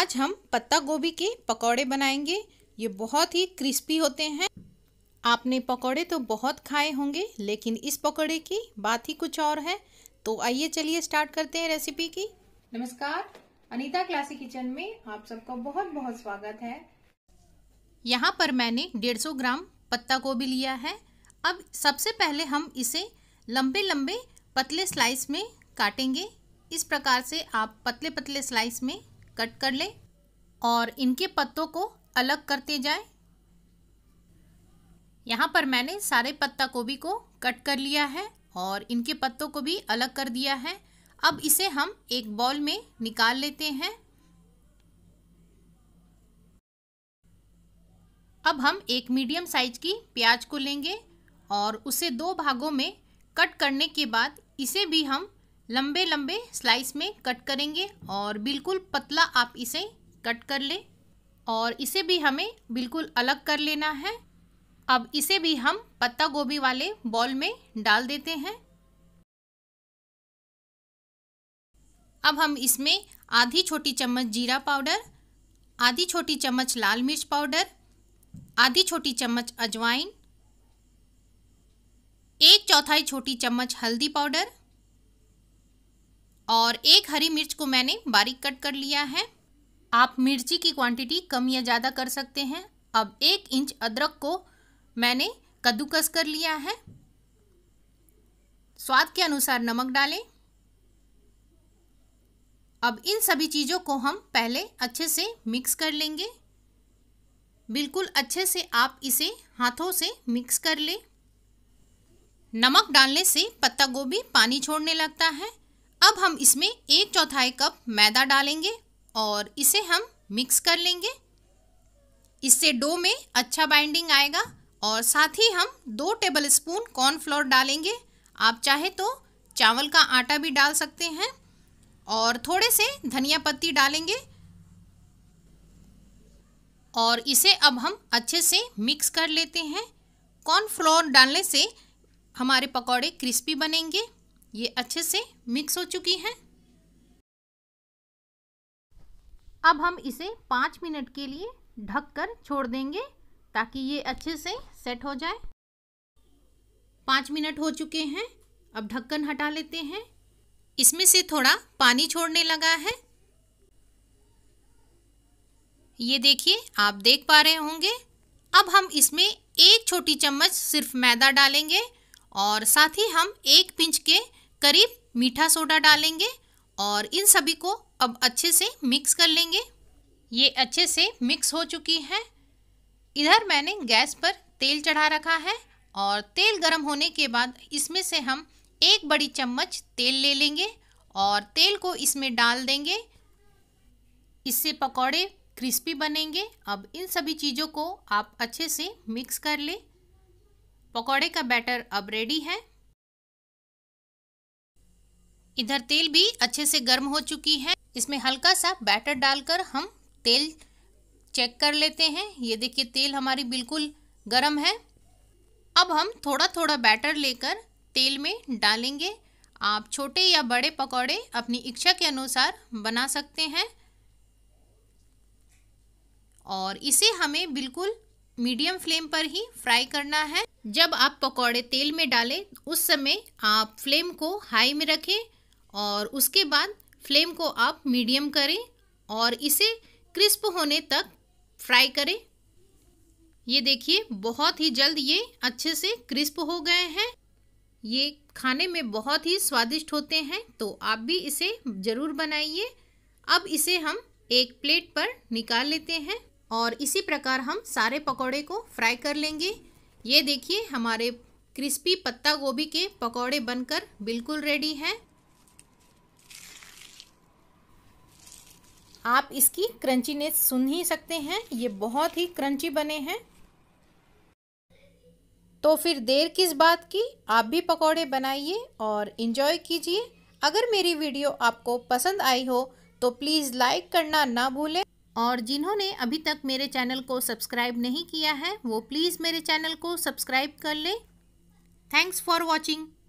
आज हम पत्ता गोभी के पकौड़े बनाएंगे ये बहुत ही क्रिस्पी होते हैं आपने पकौड़े तो बहुत खाए होंगे लेकिन इस पकौड़े की बात ही कुछ और है तो आइए चलिए स्टार्ट करते हैं रेसिपी की नमस्कार अनीता क्लासी किचन में आप सबका बहुत बहुत स्वागत है यहाँ पर मैंने 150 ग्राम पत्ता गोभी लिया है अब सबसे पहले हम इसे लंबे लंबे पतले स्लाइस में काटेंगे इस प्रकार से आप पतले पतले स्लाइस में कट कर लें और इनके पत्तों को अलग करते जाएं यहाँ पर मैंने सारे पत्ता गोभी को कट कर लिया है और इनके पत्तों को भी अलग कर दिया है अब इसे हम एक बॉल में निकाल लेते हैं अब हम एक मीडियम साइज की प्याज को लेंगे और उसे दो भागों में कट करने के बाद इसे भी हम लंबे लंबे स्लाइस में कट करेंगे और बिल्कुल पतला आप इसे कट कर लें और इसे भी हमें बिल्कुल अलग कर लेना है अब इसे भी हम पत्ता गोभी वाले बॉल में डाल देते हैं अब हम इसमें आधी छोटी चम्मच जीरा पाउडर आधी छोटी चम्मच लाल मिर्च पाउडर आधी छोटी चम्मच अजवाइन एक चौथाई छोटी चम्मच हल्दी पाउडर और एक हरी मिर्च को मैंने बारीक कट कर लिया है आप मिर्ची की क्वांटिटी कम या ज़्यादा कर सकते हैं अब एक इंच अदरक को मैंने कद्दूकस कर लिया है स्वाद के अनुसार नमक डालें अब इन सभी चीज़ों को हम पहले अच्छे से मिक्स कर लेंगे बिल्कुल अच्छे से आप इसे हाथों से मिक्स कर लें नमक डालने से पत्ता गोभी पानी छोड़ने लगता है अब हम इसमें एक चौथाई कप मैदा डालेंगे और इसे हम मिक्स कर लेंगे इससे डो में अच्छा बाइंडिंग आएगा और साथ ही हम दो टेबल स्पून कॉर्नफ्लोर डालेंगे आप चाहे तो चावल का आटा भी डाल सकते हैं और थोड़े से धनिया पत्ती डालेंगे और इसे अब हम अच्छे से मिक्स कर लेते हैं कॉर्नफ्लोर डालने से हमारे पकौड़े क्रिस्पी बनेंगे ये अच्छे से मिक्स हो चुकी है अब हम इसे पाँच मिनट के लिए ढककर छोड़ देंगे ताकि ये अच्छे से सेट हो जाए पाँच मिनट हो चुके हैं अब ढक्कन हटा लेते हैं इसमें से थोड़ा पानी छोड़ने लगा है ये देखिए आप देख पा रहे होंगे अब हम इसमें एक छोटी चम्मच सिर्फ मैदा डालेंगे और साथ ही हम एक पिंच के करीब मीठा सोडा डालेंगे और इन सभी को अब अच्छे से मिक्स कर लेंगे ये अच्छे से मिक्स हो चुकी है इधर मैंने गैस पर तेल चढ़ा रखा है और तेल गर्म होने के बाद इसमें से हम एक बड़ी चम्मच तेल ले लेंगे और तेल को इसमें डाल देंगे इससे पकौड़े क्रिस्पी बनेंगे अब इन सभी चीज़ों को आप अच्छे से मिक्स कर लें पकौड़े का बैटर अब रेडी है इधर तेल भी अच्छे से गर्म हो चुकी है इसमें हल्का सा बैटर डालकर हम तेल चेक कर लेते हैं ये देखिए तेल हमारी बिल्कुल गर्म है अब हम थोड़ा थोड़ा बैटर लेकर तेल में डालेंगे आप छोटे या बड़े पकौड़े अपनी इच्छा के अनुसार बना सकते हैं और इसे हमें बिल्कुल मीडियम फ्लेम पर ही फ्राई करना है जब आप पकौड़े तेल में डालें उस समय आप फ्लेम को हाई में रखें और उसके बाद फ्लेम को आप मीडियम करें और इसे क्रिस्प होने तक फ्राई करें ये देखिए बहुत ही जल्द ये अच्छे से क्रिस्प हो गए हैं ये खाने में बहुत ही स्वादिष्ट होते हैं तो आप भी इसे ज़रूर बनाइए अब इसे हम एक प्लेट पर निकाल लेते हैं और इसी प्रकार हम सारे पकौड़े को फ्राई कर लेंगे ये देखिए हमारे क्रिस्पी पत्ता गोभी के पकौड़े बनकर बिल्कुल रेडी हैं आप इसकी क्रंचीनेस सुन ही सकते हैं ये बहुत ही क्रंची बने हैं तो फिर देर किस बात की आप भी पकौड़े बनाइए और इन्जॉय कीजिए अगर मेरी वीडियो आपको पसंद आई हो तो प्लीज़ लाइक करना ना भूलें और जिन्होंने अभी तक मेरे चैनल को सब्सक्राइब नहीं किया है वो प्लीज़ मेरे चैनल को सब्सक्राइब कर लें थैंक्स फॉर वॉचिंग